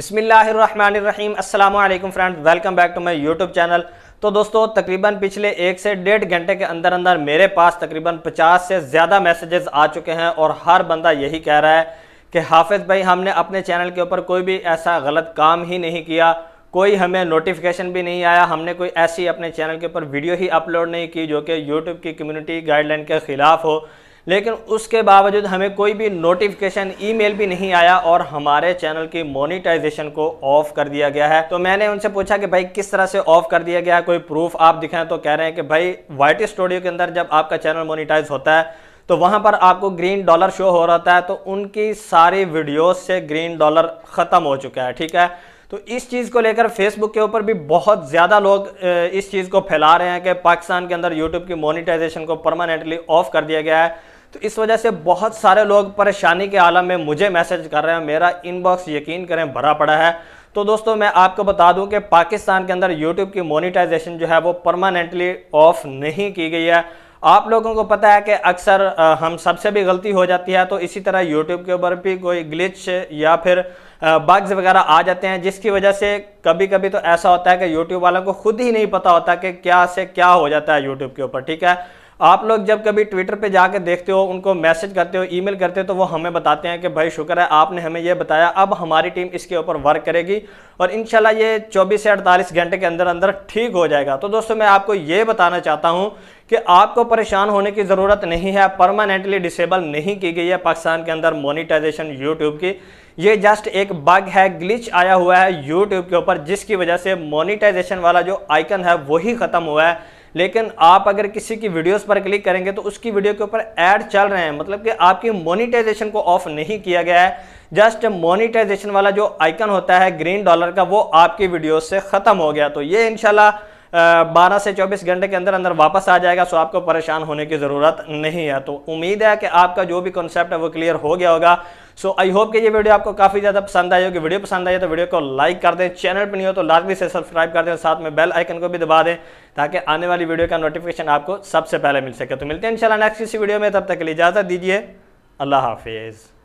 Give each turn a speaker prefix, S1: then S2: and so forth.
S1: बिसमीम अल्लाम friends welcome back to my YouTube channel तो दोस्तों तकरीबन पिछले एक से डेढ़ घंटे के अंदर अंदर मेरे पास तकरीबन 50 से ज़्यादा मैसेजेस आ चुके हैं और हर बंदा यही कह रहा है कि हाफिज़ भाई हमने अपने चैनल के ऊपर कोई भी ऐसा गलत काम ही नहीं किया कोई हमें नोटिफिकेशन भी नहीं आया हमने कोई ऐसी अपने चैनल के ऊपर वीडियो ही अपलोड नहीं की जो कि यूट्यूब की कम्यूनिटी गाइडलाइन के ख़िलाफ़ हो लेकिन उसके बावजूद हमें कोई भी नोटिफिकेशन ईमेल भी नहीं आया और हमारे चैनल की मोनिटाइजेशन को ऑफ कर दिया गया है तो मैंने उनसे पूछा कि भाई किस तरह से ऑफ कर दिया गया है कोई प्रूफ आप दिखाएं तो कह रहे हैं कि भाई वाइट स्टूडियो के अंदर जब आपका चैनल मोनिटाइज होता है तो वहाँ पर आपको ग्रीन डॉलर शो हो रहा है तो उनकी सारी वीडियोज से ग्रीन डॉलर ख़त्म हो चुका है ठीक है तो इस चीज़ को लेकर फेसबुक के ऊपर भी बहुत ज़्यादा लोग इस चीज़ को फैला रहे हैं कि पाकिस्तान के अंदर यूट्यूब की मोनिटाइजेशन को परमानेंटली ऑफ कर दिया गया है तो इस वजह से बहुत सारे लोग परेशानी के आलम में मुझे मैसेज कर रहे हैं मेरा इनबॉक्स यकीन करें भरा पड़ा है तो दोस्तों मैं आपको बता दूं कि पाकिस्तान के अंदर यूट्यूब की मोनिटाइजेशन जो है वो परमानेंटली ऑफ नहीं की गई है आप लोगों को पता है कि अक्सर हम सबसे भी गलती हो जाती है तो इसी तरह यूट्यूब के ऊपर भी कोई ग्लिच या फिर बग्स वगैरह आ जाते हैं जिसकी वजह से कभी कभी तो ऐसा होता है कि यूट्यूब वालों को खुद ही नहीं पता होता कि क्या से क्या हो जाता है यूट्यूब के ऊपर ठीक है आप लोग जब कभी ट्विटर पे जाके देखते हो उनको मैसेज करते हो ईमेल करते हो तो वो हमें बताते हैं कि भाई शुक्र है आपने हमें ये बताया अब हमारी टीम इसके ऊपर वर्क करेगी और इन ये चौबीस से अड़तालीस घंटे के अंदर अंदर ठीक हो जाएगा तो दोस्तों मैं आपको ये बताना चाहता हूँ कि आपको परेशान होने की ज़रूरत नहीं है परमानेंटली डिसेबल नहीं की गई है पाकिस्तान के अंदर मोनिटाइजेशन यूट्यूब की ये जस्ट एक बग है ग्लिच आया हुआ है यूट्यूब के ऊपर जिसकी वजह से मोनिटाइजेशन वाला जो आइकन है वही ख़त्म हुआ है लेकिन आप अगर किसी की वीडियोस पर क्लिक करेंगे तो उसकी वीडियो के ऊपर ऐड चल रहे हैं मतलब कि आपकी मोनिटाइजेशन को ऑफ नहीं किया गया है जस्ट मोनिटाइजेशन वाला जो आइकन होता है ग्रीन डॉलर का वो आपकी वीडियो से ख़त्म हो गया तो ये इनशाला 12 से 24 घंटे के अंदर अंदर वापस आ जाएगा सो आपको परेशान होने की ज़रूरत नहीं है तो उम्मीद है कि आपका जो भी कॉन्सेप्ट है वो क्लियर हो गया होगा सो आई होप कि ये वीडियो आपको काफ़ी ज़्यादा पसंद आई होगी वीडियो पसंद आई तो वीडियो को लाइक कर दें चैनल पर नहीं हो तो लाजमी से सब्सक्राइब कर दें साथ में बेल आइकन को भी दबा दें ताकि आने वाली वीडियो का नोटिफिकेशन आपको सबसे पहले मिल सके तो मिलते हैं इंशाल्लाह नेक्स्ट किसी वीडियो में तब तक के लिए इजाज़त दीजिए अल्लाह हाफिज़